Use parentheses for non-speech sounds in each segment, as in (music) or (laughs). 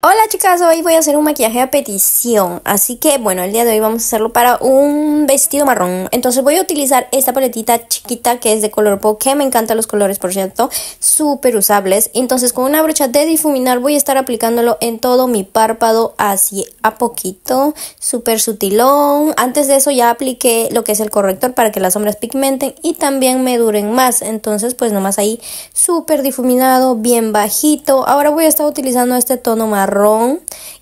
Hola chicas, hoy voy a hacer un maquillaje a petición, así que bueno, el día de hoy vamos a hacerlo para un vestido marrón. Entonces voy a utilizar esta paletita chiquita que es de color que me encantan los colores por cierto, súper usables. Entonces con una brocha de difuminar voy a estar aplicándolo en todo mi párpado así a poquito, súper sutilón. Antes de eso ya apliqué lo que es el corrector para que las sombras pigmenten y también me duren más, entonces pues nomás ahí súper difuminado, bien bajito. Ahora voy a estar utilizando este tono más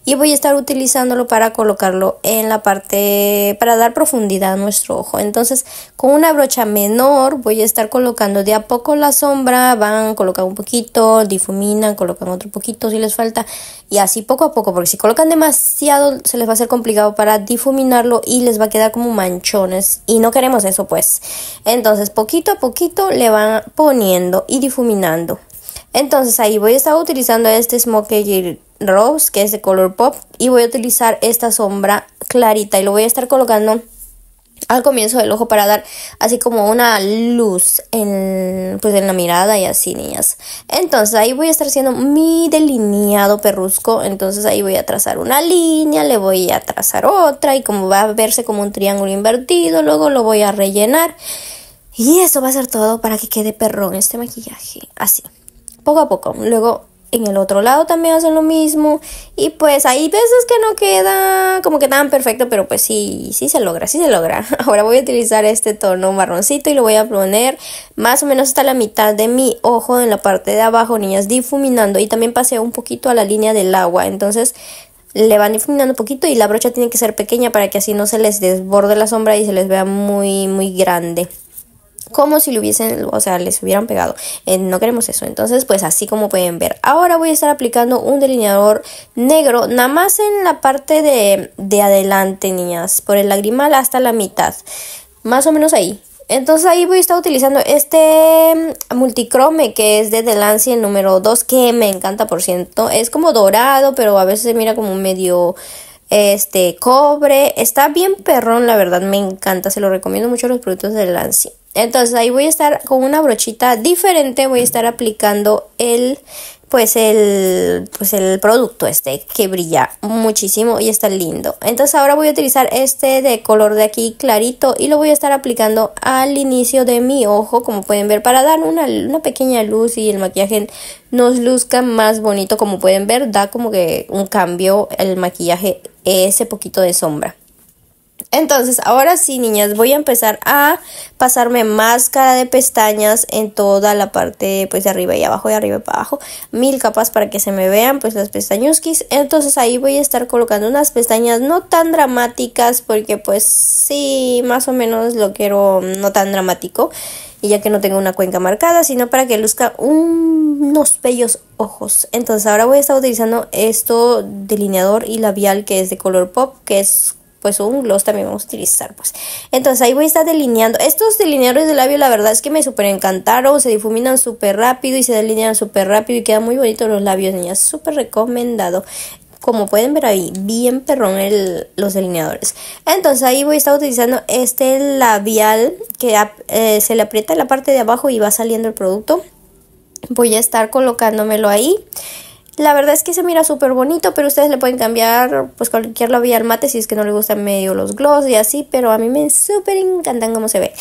y voy a estar utilizándolo para colocarlo en la parte para dar profundidad a nuestro ojo entonces con una brocha menor voy a estar colocando de a poco la sombra van colocando un poquito difuminan colocan otro poquito si les falta y así poco a poco porque si colocan demasiado se les va a hacer complicado para difuminarlo y les va a quedar como manchones y no queremos eso pues entonces poquito a poquito le van poniendo y difuminando entonces ahí voy a estar utilizando este smoker Rose, que es de color pop, y voy a utilizar esta sombra clarita y lo voy a estar colocando al comienzo del ojo para dar así como una luz en, pues en la mirada y así, niñas. Entonces ahí voy a estar haciendo mi delineado perrusco. Entonces ahí voy a trazar una línea, le voy a trazar otra y como va a verse como un triángulo invertido, luego lo voy a rellenar. Y eso va a ser todo para que quede perrón este maquillaje. Así, poco a poco. Luego en el otro lado también hacen lo mismo. Y pues hay veces que no queda como que tan perfecto, pero pues sí, sí se logra, sí se logra. (laughs) Ahora voy a utilizar este tono marroncito y lo voy a poner más o menos hasta la mitad de mi ojo en la parte de abajo, niñas, difuminando. Y también pasé un poquito a la línea del agua, entonces le van difuminando un poquito y la brocha tiene que ser pequeña para que así no se les desborde la sombra y se les vea muy, muy grande como si lo hubiesen, o sea, les hubieran pegado. no queremos eso. Entonces, pues así como pueden ver. Ahora voy a estar aplicando un delineador negro, nada más en la parte de, de adelante, niñas, por el lagrimal hasta la mitad. Más o menos ahí. Entonces ahí voy a estar utilizando este mm, multicrome que es de Delance, número 2 que me encanta por ciento. Es como dorado, pero a veces se mira como medio este cobre, está bien perrón, la verdad me encanta, se lo recomiendo mucho los productos de Lancy. Entonces ahí voy a estar con una brochita diferente, voy a estar aplicando el pues el pues el producto este que brilla muchísimo y está lindo. Entonces ahora voy a utilizar este de color de aquí clarito y lo voy a estar aplicando al inicio de mi ojo, como pueden ver, para dar una, una pequeña luz y el maquillaje nos luzca más bonito, como pueden ver, da como que un cambio el maquillaje ese poquito de sombra. Entonces, ahora sí, niñas, voy a empezar a pasarme máscara de pestañas en toda la parte, pues, de arriba y abajo, de arriba para abajo. Mil capas para que se me vean, pues, las pestañuskis. Entonces, ahí voy a estar colocando unas pestañas no tan dramáticas, porque, pues, sí, más o menos lo quiero no tan dramático ya que no tenga una cuenca marcada, sino para que luzca unos bellos ojos. Entonces ahora voy a estar utilizando esto delineador y labial que es de color pop, que es pues un gloss también vamos a utilizar pues entonces ahí voy a estar delineando estos delineadores de labio la verdad es que me súper encantaron se difuminan súper rápido y se delinean súper rápido y quedan muy bonitos los labios niñas súper recomendado como pueden ver ahí, bien perrón el, los delineadores. Entonces ahí voy a estar utilizando este labial que eh, se le aprieta la parte de abajo y va saliendo el producto. Voy a estar colocándomelo ahí. La verdad es que se mira súper bonito, pero ustedes le pueden cambiar pues cualquier labial al mate si es que no le gustan medio los gloss y así, pero a mí me súper encantan cómo se ve.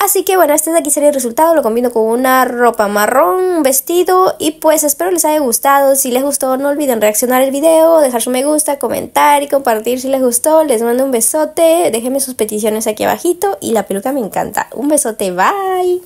Así que bueno, este de aquí sería el resultado, lo combino con una ropa marrón, un vestido y pues espero les haya gustado. Si les gustó no olviden reaccionar el video, dejar su me gusta, comentar y compartir si les gustó. Les mando un besote, déjenme sus peticiones aquí abajito y la peluca me encanta. Un besote, bye.